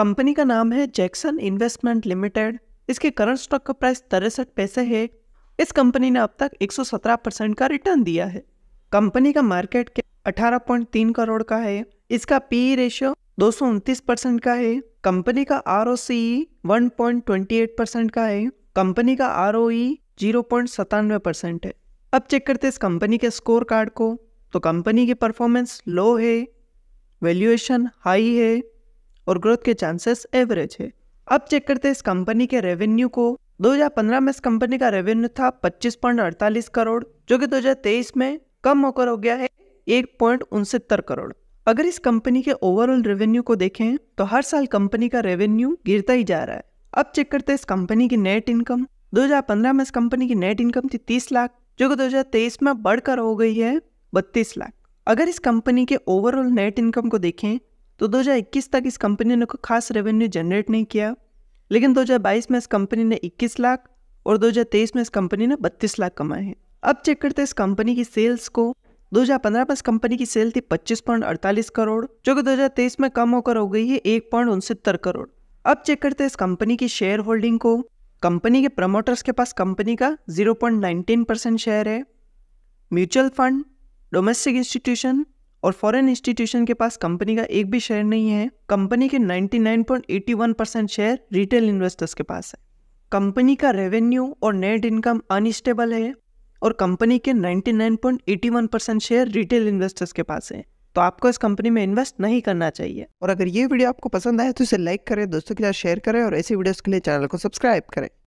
company का नाम है जैक्सन इन्वेस्टमेंट लिमिटेड इसके करंट स्टॉक का प्राइस तिरसठ पैसे है इस कंपनी ने अब तक 117 परसेंट का रिटर्न दिया है कंपनी का मार्केट के 18.3 करोड़ का है इसका पी रेशियो e दो परसेंट का है कंपनी का R O C one percent का है कंपनी का R O E zero percent है अब चेक करते इस कंपनी के स्कोर कार्ड को तो कंपनी की परफॉर्मेंस लो है वैल्यूएशन हाई है और ग्रोथ के चांसेस एवरेज है अब चेक करते हैं इस कंपनी के रेवेन्यू को 2015 में इस कंपनी का रेवेन्यू था पच्चीस करोड़ जो कि 2023 में कम होकर हो गया है एक करोड़ अगर इस कंपनी के ओवरऑल रेवेन्यू को देखें तो हर साल कंपनी का रेवेन्यू गिरता ही जा रहा है अब चेक करते हैं इस कंपनी की नेट इनकम 2015 में इस कंपनी की नेट इनकम थी 30 लाख जो कि 2023 में बढ़कर हो गई है 32 लाख अगर इस कंपनी के ओवरऑल नेट इनकम को देखें तो 2021 तक इस कंपनी ने कोई खास रेवेन्यू जनरेट नहीं किया लेकिन 2022 में इस कंपनी ने 21 लाख और 2023 में इस कंपनी ने 32 लाख कमाए हैं अब चेक करते हैं इस कंपनी की सेल्स को 2015 में इस कंपनी की सेल थी पच्चीस पॉइंट अड़तालीस करोड़ जो कि 2023 में कम होकर हो गई है एक पॉइंट करोड़ अब चेक करते हैं इस कंपनी की शेयर होल्डिंग को कंपनी के प्रमोटर्स के पास कंपनी का 0.19 परसेंट शेयर है म्यूचुअल फंड डोमेस्टिक इंस्टीट्यूशन और फॉरेन इंस्टीट्यूशन के पास कंपनी का एक भी शेयर नहीं है कंपनी के 99.81 परसेंट शेयर रिटेल इन्वेस्टर्स के पास है कंपनी का रेवेन्यू और नेट इनकम अनस्टेबल है और कंपनी के 99.81 परसेंट शेयर रिटेल इन्वेस्टर्स के पास है तो आपको इस कंपनी में इन्वेस्ट नहीं करना चाहिए और अगर ये वीडियो आपको पसंद आए तो इसे लाइक करें दोस्तों के साथ शेयर करें और ऐसी वीडियोज़ के लिए चैनल को सब्सक्राइब करें